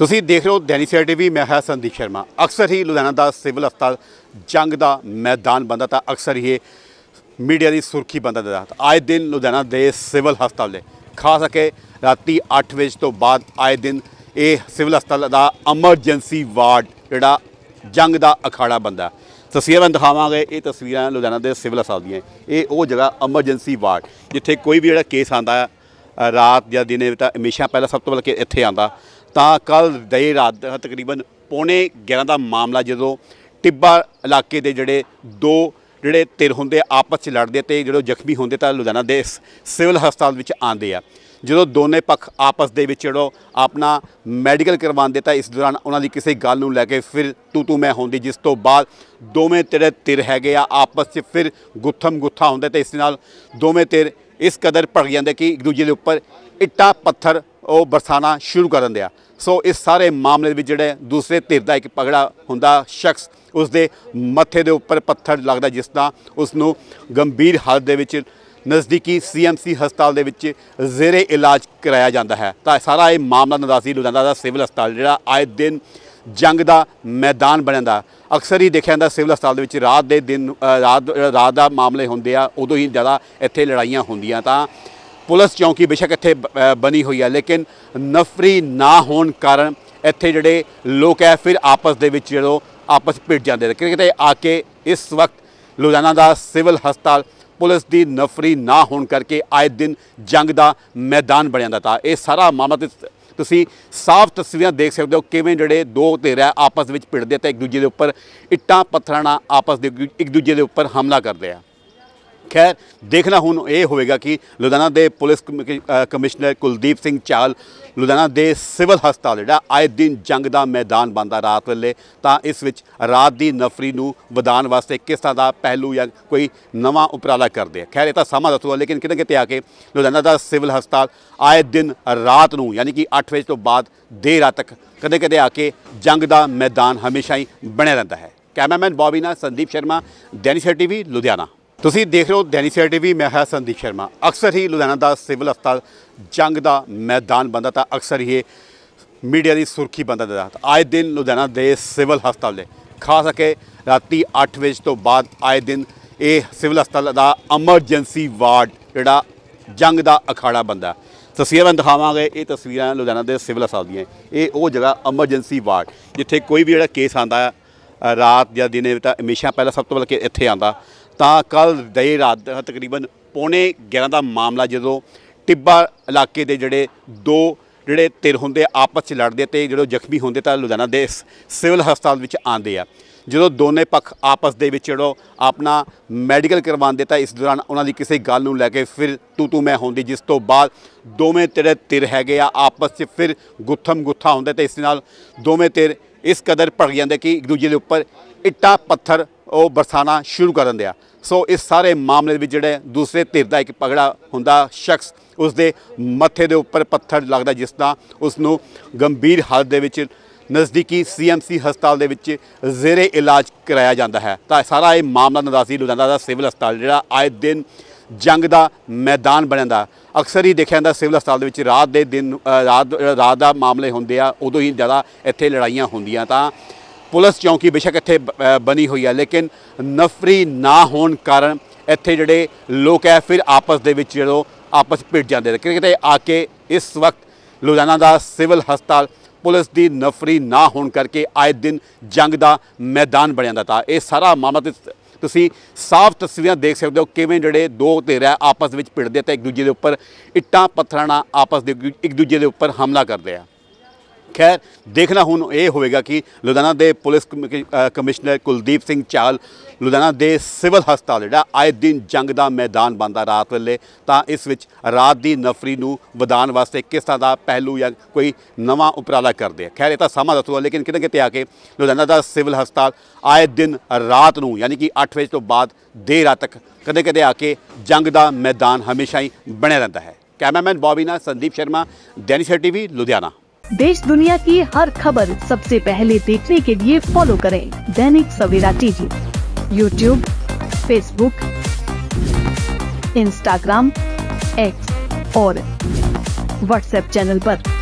ਤੁਸੀਂ ਦੇਖ ਰਹੇ ਹੋ ਦੈਨੀ ਸਿਆ ਟੀਵੀ ਮੈਂ ਹਾਂ ਸੰਦੀਪ ਸ਼ਰਮਾ ਅਕਸਰ ਹੀ ਲੁਧਿਆਣਾ ਦਾ ਸਿਵਲ ਹਸਪਤਾਲ ਜੰਗ ਦਾ ਮੈਦਾਨ ਬੰਦਾ ਤਾਂ ਅਕਸਰ ਹੀ ਮੀਡੀਆ ਦੀ ਸੁਰਖੀ ਬੰਦਾ ਦਾ ਆਏ ਦਿਨ ਲੁਧਿਆਣਾ ਦੇ ਸਿਵਲ ਹਸਪਤਾਲ ਦੇ ਖਾਸ ਕਰਕੇ ਰਾਤੀ 8 ਵਜੇ ਤੋਂ ਬਾਅਦ ਆਏ ਦਿਨ ਇਹ ਸਿਵਲ ਹਸਪਤਾਲ ਦਾ ਐਮਰਜੈਂਸੀ ਵਾਰਡ ਜਿਹੜਾ ਜੰਗ ਦਾ ਅਖਾੜਾ ਬੰਦਾ ਤਸਵੀਰਾਂ ਦਿਖਾਵਾਂਗੇ ਇਹ ਤਸਵੀਰਾਂ ਲੁਧਿਆਣਾ ਦੇ ਸਿਵਲ ਹਸਪਤਾਲ ਦੀਆਂ ਇਹ ਉਹ ਜਗ੍ਹਾ ਐਮਰਜੈਂਸੀ ਵਾਰਡ ਜਿੱਥੇ ਕੋਈ ਵੀ ਜਿਹੜਾ ਕੇਸ ਆਂਦਾ ਰਾਤ ਜਾਂ ਦਿਨੇ ਤਾਂ ਹਮੇਸ਼ਾ ਪਹਿਲਾਂ ਸਭ ਤੋਂ ਪਹਿਲਾਂ ਇੱਥੇ ਆਂਦਾ ਤਾਂ ਕੱਲ ਦੇਰ ਰਾਤ ਤਕਰੀਬਨ ਪੌਣੇ 11 ਦਾ ਮਾਮਲਾ ਜਦੋਂ ਟਿੱਬਾ ਇਲਾਕੇ ਦੇ ਜਿਹੜੇ ਦੋ ਜਿਹੜੇ ਤਿਰ ਹੁੰਦੇ ਆਪਸ ਵਿੱਚ ਲੜਦੇ ਤੇ ਜਿਹੜੇ ਜ਼ਖਮੀ ਹੁੰਦੇ ਤਾਂ ਲੁਧਿਆਣਾ ਦੇ ਸਿਵਲ ਹਸਪਤਾਲ ਵਿੱਚ ਆਂਦੇ ਆ ਜਦੋਂ ਦੋਨੇ ਪੱਖ ਆਪਸ ਦੇ ਵਿੱਚ ਜਿਹੜੋ ਆਪਣਾ ਮੈਡੀਕਲ ਕਰਵਾਉਂਦੇ ਤਾਂ ਇਸ ਦੌਰਾਨ ਉਹਨਾਂ ਦੀ ਕਿਸੇ ਗੱਲ ਨੂੰ ਲੈ ਕੇ ਫਿਰ ਤੂ ਤੂ ਮੈਂ ਹੁੰਦੀ ਜਿਸ ਤੋਂ ਬਾਅਦ ਦੋਵੇਂ ਤੇਰੇ ਤਿਰ ਹੈਗੇ ਆ ਆਪਸ 'ਚ ਫਿਰ ਗੁੱਥਮ ਗੁੱਥਾ ਹੁੰਦੇ ਤੇ ਇਸ ਨਾਲ ਦੋਵੇਂ ਤੇਰ ਇਸ ਕਦਰ ਭੜ ਜਾਂਦੇ ਕਿ ਇੱਕ ਦੂਜੇ ਦੇ ਉੱਪਰ ਇੱਟਾ ਪੱਥਰ ਉਹ ਬਰਸਾਣਾ ਸ਼ੁਰੂ ਕਰ ਦਿੰਦੇ ਆ ਸੋ ਇਸ ਸਾਰੇ ਮਾਮਲੇ ਦੇ ਵਿੱਚ ਜਿਹੜੇ ਦੂਸਰੇ ਧਿਰ ਦਾ ਇੱਕ ਪਗੜਾ ਹੁੰਦਾ ਸ਼ਖਸ ਉਸ ਦੇ ਮੱਥੇ ਦੇ ਉੱਪਰ ਪੱਥਰ ਲੱਗਦਾ ਜਿਸ ਦਾ ਉਸ ਨੂੰ ਗੰਭੀਰ ਹਾਲਤ ਦੇ ਵਿੱਚ ਨਜ਼ਦੀਕੀ ਸੀਐਮਸੀ ਹਸਪਤਾਲ ਦੇ ਵਿੱਚ ਜ਼ੇਰੇ ਇਲਾਜ ਕਰਾਇਆ ਜਾਂਦਾ ਹੈ ਤਾਂ ਸਾਰਾ ਇਹ ਮਾਮਲਾ ਨਦਾਸੀ ਲੁਧਿਆਣਾ ਦਾ ਸਿਵਲ ਹਸਪਤਾਲ ਜਿਹੜਾ ਆਏ ਦਿਨ ਜੰਗ ਦਾ ਮੈਦਾਨ ਬਣਦਾ ਅਕਸਰ ਹੀ ਦੇਖਿਆ ਜਾਂਦਾ ਸਿਵਲ ਹਸਪਤਾਲ ਦੇ ਵਿੱਚ ਰਾਤ ਦੇ ਦਿਨ ਰਾਤ ਦਾ ਮਾਮਲੇ ਹੁੰਦੇ ਆ ਉਦੋਂ ਹੀ ਜ਼ਿਆਦਾ ਇੱਥੇ ਲੜਾਈਆਂ ਹੁੰਦੀਆਂ ਤਾਂ ਪੁਲਿਸ ਚੌਂਕੀ ਬਿਸ਼ੱਕ ਇੱਥੇ ਬਣੀ ਹੋਈ ਹੈ ਲੇਕਿਨ ਨਫਰੀ ਨਾ ਹੋਣ ਕਾਰਨ ਇੱਥੇ ਜਿਹੜੇ ਲੋਕ ਹੈ ਫਿਰ ਆਪਸ ਦੇ ਵਿੱਚ ਜਦੋਂ ਆਪਸ ਭਿੜ ਜਾਂਦੇ ਨੇ ਕਿਤੇ ਆ ਕੇ ਇਸ ਵਕਤ ਲੁਧਿਆਣਾ ਦਾ ਸਿਵਲ ਹਸਪਤਾਲ ਪੁਲਿਸ ਦੀ ਨਫਰੀ ਨਾ ਹੋਣ ਕਰਕੇ ਆਏ ਦਿਨ ਜੰਗ ਦਾ ਮੈਦਾਨ ਬਣ ਜਾਂਦਾ ਤਾਂ ਇਹ ਸਾਰਾ ਮਾਮਲਾ ਤੁਸੀਂ ਸਾਫ਼ ਤਸਵੀਰਾਂ ਦੇਖ ਸਕਦੇ ਹੋ ਕਿਵੇਂ ਜਿਹੜੇ ਦੋ ਧਿਰ ਆਪਸ ਵਿੱਚ ਭਿੜਦੇ ਤੇ ਇੱਕ ਦੂਜੇ ਦੇ ਉੱਪਰ ਇੱਟਾਂ ਪੱਥਰਾਂ ਨਾਲ ਆਪਸ ਦੇ ਇੱਕ ਦੂਜੇ ਦੇ ਉੱਪਰ ਹਮਲਾ ਕਰਦੇ ਆ ਖੈਰ ਦੇਖਣਾ ਹੁਣ ਇਹ ਹੋਵੇਗਾ ਕਿ ਲੁਧਿਆਣਾ ਦੇ ਪੁਲਿਸ ਕਮਿਸ਼ਨਰ ਕੁਲਦੀਪ ਸਿੰਘ ਚਾਲ ਲੁਧਿਆਣਾ ਦੇ ਸਿਵਲ ਹਸਪਤਾਲ ਜਿਹੜਾ ਆਏ ਦਿਨ ਜੰਗ ਦਾ ਮੈਦਾਨ ਬੰਦਾ ਰਾਤ ਵੇਲੇ ਤਾਂ ਇਸ ਵਿੱਚ ਰਾਤ ਦੀ ਨਫਰੀ ਨੂੰ ਵਿਧਾਨ ਵਾਸਤੇ ਕਿਸ ਤਰ੍ਹਾਂ ਦਾ ਪਹਿਲੂ ਜਾਂ ਕੋਈ ਨਵਾਂ ਉਪਰਾਲਾ ਕਰਦੇ ਖੈਰ ਇਹ ਤਾਂ ਸਮਾਂ ਦੱਸੂਗਾ ਲੇਕਿਨ ਕਿਤੇ ਕਿਤੇ ਆ ਕੇ ਲੁਧਿਆਣਾ ਦਾ ਸਿਵਲ ਹਸਪਤਾਲ ਆਏ ਦਿਨ ਰਾਤ ਨੂੰ ਯਾਨੀ ਕਿ 8 ਵਜੇ ਤੋਂ ਬਾਅਦ ਦੇਰ ਰਾਤ ਤੱਕ ਕਦੇ ਕਦੇ ਆ ਕੇ ਜੰਗ ਦਾ ਮੈਦਾਨ ਹਮੇਸ਼ਾ ਹੀ ਬਣਿਆ ਰਹਿੰਦਾ ਹੈ ਕੈਮਰਾਮੈਨ ਬੋਬੀਨਾ ਸੰਦੀਪ ਸ਼ਰਮਾ ਡੈਨਿਸ਼ਰ ਟੀਵੀ ਲੁਧਿਆਣਾ ਤੁਸੀਂ ਦੇਖ ਰਹੇ ਹੋ ਦੈਨੀ ਸਿਆ ਵੀ ਮੈਂ ਹਾਂ ਸੰਦੀਪ ਸ਼ਰਮਾ ਅਕਸਰ ਹੀ ਲੁਧਿਆਣਾ ਦਾ ਸਿਵਲ ਹਸਪਤਾਲ ਜੰਗ ਦਾ ਮੈਦਾਨ ਬੰਦਾ ਤਾਂ ਅਕਸਰ ਹੀ ਮੀਡੀਆ ਦੀ ਸੁਰਖੀ ਬੰਦਾ ਦਾ ਆਏ ਦਿਨ ਲੁਧਿਆਣਾ ਦੇ ਸਿਵਲ ਹਸਪਤਾਲ ਦੇ ਖਾਸ ਕਰਕੇ ਰਾਤੀ 8 ਵਜੇ ਤੋਂ ਬਾਅਦ ਆਏ ਦਿਨ ਇਹ ਸਿਵਲ ਹਸਪਤਾਲ ਦਾ ਐਮਰਜੈਂਸੀ ਵਾਰਡ ਜਿਹੜਾ ਜੰਗ ਦਾ ਅਖਾੜਾ ਬੰਦਾ ਤਸਵੀਰਾਂ ਦਿਖਾਵਾਂਗੇ ਇਹ ਤਸਵੀਰਾਂ ਲੁਧਿਆਣਾ ਦੇ ਸਿਵਲ ਹਸਪਤਾਲ ਦੀਆਂ ਇਹ ਉਹ ਜਗ੍ਹਾ ਐਮਰਜੈਂਸੀ ਵਾਰਡ ਜਿੱਥੇ ਕੋਈ ਵੀ ਜਿਹੜਾ ਕੇਸ ਆਂਦਾ ਰਾਤ ਜਾਂ ਦਿਨੇ ਤਾਂ ਹਮੇਸ਼ਾ ਪਹਿਲਾਂ ਸਭ ਤੋਂ ਪਹਿਲਾਂ ਕਿ ਇੱਥੇ ਆਂਦਾ ਤਾਂ ਕੱਲ ਦੇ ਰਾਤ ਤਕਰੀਬਨ ਪੌਣੇ 11 ਦਾ ਮਾਮਲਾ ਜਦੋਂ ਟਿੱਬਾ ਇਲਾਕੇ ਦੇ ਜਿਹੜੇ ਦੋ ਜਿਹੜੇ ਤਿਰ ਹੁੰਦੇ ਆਪਸ ਵਿੱਚ ਲੜਦੇ ਤੇ ਜਿਹੜੇ ਜ਼ਖਮੀ ਹੁੰਦੇ ਤਾਂ ਲੁਧਿਆਣਾ ਦੇ ਸਿਵਲ ਹਸਪਤਾਲ ਵਿੱਚ ਆਂਦੇ ਆ ਜਦੋਂ ਦੋਨੇ ਪੱਖ ਆਪਸ ਦੇ ਵਿੱਚ ਜਿਹੜੋ ਆਪਣਾ ਮੈਡੀਕਲ ਕਰਵਾਉਂਦੇ ਤਾਂ ਇਸ ਦੌਰਾਨ ਉਹਨਾਂ ਦੀ ਕਿਸੇ ਗੱਲ ਨੂੰ ਲੈ ਕੇ ਫਿਰ ਤੂ ਤੂ ਮੈਂ ਹੁੰਦੀ ਜਿਸ ਤੋਂ ਬਾਅਦ ਦੋਵੇਂ ਤੇਰੇ ਤਿਰ ਹੈਗੇ ਆ ਆਪਸ 'ਚ ਫਿਰ ਗੁੱਥਮ ਗੁੱਥਾ ਹੁੰਦੇ ਤੇ ਇਸ ਨਾਲ ਦੋਵੇਂ ਤੇਰ ਇਸ ਕਦਰ ਭੜ ਜਾਂਦੇ ਕਿ ਇੱਕ ਦੂਜੇ ਦੇ ਉੱਪਰ ਇੱਟਾ ਪੱਥਰ ਉਹ ਬਰਸਾਣਾ ਸ਼ੁਰੂ ਕਰ ਦਿੰਦੇ ਆ ਸੋ ਇਸ ਸਾਰੇ ਮਾਮਲੇ ਦੇ ਵਿੱਚ ਜਿਹੜੇ ਦੂਸਰੇ ਧਿਰ ਦਾ ਇੱਕ ਪਗੜਾ ਹੁੰਦਾ ਸ਼ਖਸ ਉਸ ਦੇ ਮੱਥੇ ਦੇ ਉੱਪਰ ਪੱਥਰ ਲੱਗਦਾ ਜਿਸ ਦਾ ਉਸ ਨੂੰ ਗੰਭੀਰ ਹਾਲਤ ਦੇ ਵਿੱਚ ਨਜ਼ਦੀਕੀ ਸੀਐਮਸੀ ਹਸਪਤਾਲ ਦੇ ਵਿੱਚ ਜ਼ੇਰੇ ਇਲਾਜ ਕਰਾਇਆ ਜਾਂਦਾ ਹੈ ਤਾਂ ਸਾਰਾ ਇਹ ਮਾਮਲਾ ਨਦਾਸੀ ਲੁਧਿਆਣਾ ਦਾ ਸਿਵਲ ਹਸਪਤਾਲ ਜਿਹੜਾ ਆਏ ਦਿਨ ਜੰਗ ਦਾ ਮੈਦਾਨ ਬਣਦਾ ਅਕਸਰ ਹੀ ਦੇਖਿਆ ਜਾਂਦਾ ਸਿਵਲ ਹਸਪਤਾਲ ਦੇ ਵਿੱਚ ਰਾਤ ਦੇ ਦਿਨ ਰਾਤ ਦਾ ਮਾਮਲੇ ਹੁੰਦੇ ਆ ਉਦੋਂ ਹੀ ਜ਼ਿਆਦਾ ਇੱਥੇ ਲੜਾਈਆਂ ਹੁੰਦੀਆਂ ਤਾਂ ਪੁਲਿਸ ਚੌਂਕੀ ਬਿਸ਼ੱਕ ਇੱਥੇ ਬਣੀ ਹੋਈ ਆ ਲੇਕਿਨ ਨਫਰੀ ਨਾ ਹੋਣ ਕਾਰਨ ਇੱਥੇ ਜਿਹੜੇ ਲੋਕ ਐ ਫਿਰ ਆਪਸ ਦੇ ਵਿੱਚ ਜਦੋਂ ਆਪਸ ਭਿੜ ਜਾਂਦੇ ਨੇ ਕਿਤੇ ਆ ਕੇ ਇਸ ਵਕਤ ਲੁਧਿਆਣਾ ਦਾ ਸਿਵਲ ਹਸਪਤਾਲ ਪੁਲਿਸ ਦੀ ਨਫਰੀ ਨਾ ਹੋਣ ਕਰਕੇ ਆਏ ਦਿਨ ਜੰਗ ਦਾ ਮੈਦਾਨ ਬਣ ਜਾਂਦਾ ਤਾਂ ਇਹ ਸਾਰਾ ਮਾਮਲਾ ਤੁਸੀਂ ਸਾਫ਼ ਤਸਵੀਰਾਂ ਦੇਖ ਸਕਦੇ ਹੋ ਕਿਵੇਂ ਜਿਹੜੇ ਦੋ ਧਿਰ ਆਪਸ ਵਿੱਚ ਭਿੜਦੇ ਤੇ ਇੱਕ ਦੂਜੇ ਦੇ ਉੱਪਰ ਇੱਟਾਂ ਪੱਥਰਾਂ ਨਾਲ ਆਪਸ ਦੇ ਇੱਕ ਦੂਜੇ ਦੇ ਉੱਪਰ ਹਮਲਾ ਕਰਦੇ ਆ ਖੈਰ ਦੇਖਣਾ ਹੁਣ ਇਹ ਹੋਵੇਗਾ ਕਿ ਲੁਧਿਆਣਾ ਦੇ ਪੁਲਿਸ ਕਮਿਸ਼ਨਰ ਕੁਲਦੀਪ ਸਿੰਘ ਚਾਲ ਲੁਧਿਆਣਾ ਦੇ ਸਿਵਲ ਹਸਪਤਾਲ ਜਿਹੜਾ ਆਏ ਦਿਨ ਜੰਗ ਦਾ ਮੈਦਾਨ ਬੰਦਾ ਰਾਤ ਵੇਲੇ ਤਾਂ ਇਸ ਵਿੱਚ ਰਾਤ ਦੀ ਨਫਰੀ ਨੂੰ ਵਧਾਨ ਵਾਸਤੇ ਕਿਸ ਤਰ੍ਹਾਂ ਦਾ ਪਹਿਲੂ ਜਾਂ ਕੋਈ ਨਵਾਂ ਉਪਰਾਲਾ ਕਰਦੇ ਆ ਖੈਰ ਇਹ ਤਾਂ ਸਮਾਂ ਦੱਸੂਗਾ ਲੇਕਿਨ ਕਿਤੇ ਕਿਤੇ ਆ ਕੇ ਲੁਧਿਆਣਾ ਦਾ ਸਿਵਲ ਹਸਪਤਾਲ ਆਏ ਦਿਨ ਰਾਤ ਨੂੰ ਯਾਨੀ ਕਿ 8 ਵਜੇ ਤੋਂ ਬਾਅਦ ਦੇਰ ਰਾਤ ਤੱਕ ਕਦੇ ਕਦੇ ਆ ਕੇ ਜੰਗ ਦਾ ਮੈਦਾਨ ਹਮੇਸ਼ਾ ਹੀ ਬਣਿਆ ਰਹਿੰਦਾ ਹੈ ਕੈਮਰਾਮੈਨ ਬੋਬੀਨਾ ਸੰਦੀਪ ਸ਼ਰਮਾ ਦੈਨਿਸ਼ਰ ਟੀਵੀ ਲੁਧਿਆਣਾ देश दुनिया की हर खबर सबसे पहले देखने के लिए फॉलो करें Dainik Savera TV YouTube Facebook Instagram X और व्हाट्सएप चैनल आरोप